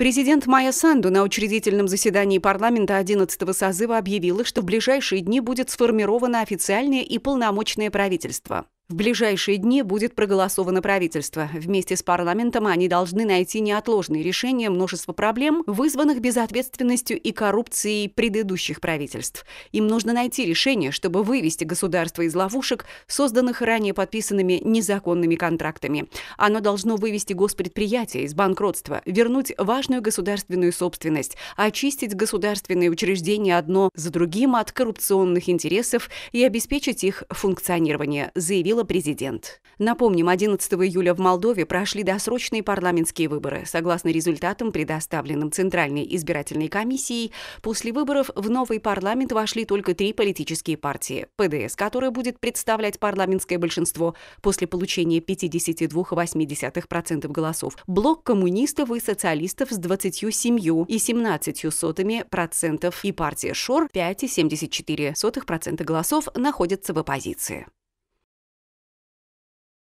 Президент Майя Санду на учредительном заседании парламента 11 созыва объявила, что в ближайшие дни будет сформировано официальное и полномочное правительство. В ближайшие дни будет проголосовано правительство. Вместе с парламентом они должны найти неотложные решения множества проблем, вызванных безответственностью и коррупцией предыдущих правительств. Им нужно найти решение, чтобы вывести государство из ловушек, созданных ранее подписанными незаконными контрактами. Оно должно вывести госпредприятия из банкротства, вернуть важную государственную собственность, очистить государственные учреждения одно за другим от коррупционных интересов и обеспечить их функционирование, заявил заявила президент. Напомним, 11 июля в Молдове прошли досрочные парламентские выборы. Согласно результатам, предоставленным Центральной избирательной комиссией, после выборов в новый парламент вошли только три политические партии. ПДС, которая будет представлять парламентское большинство после получения 52,8% голосов, блок коммунистов и социалистов с 27,17% и партия ШОР 5,74% голосов находятся в оппозиции.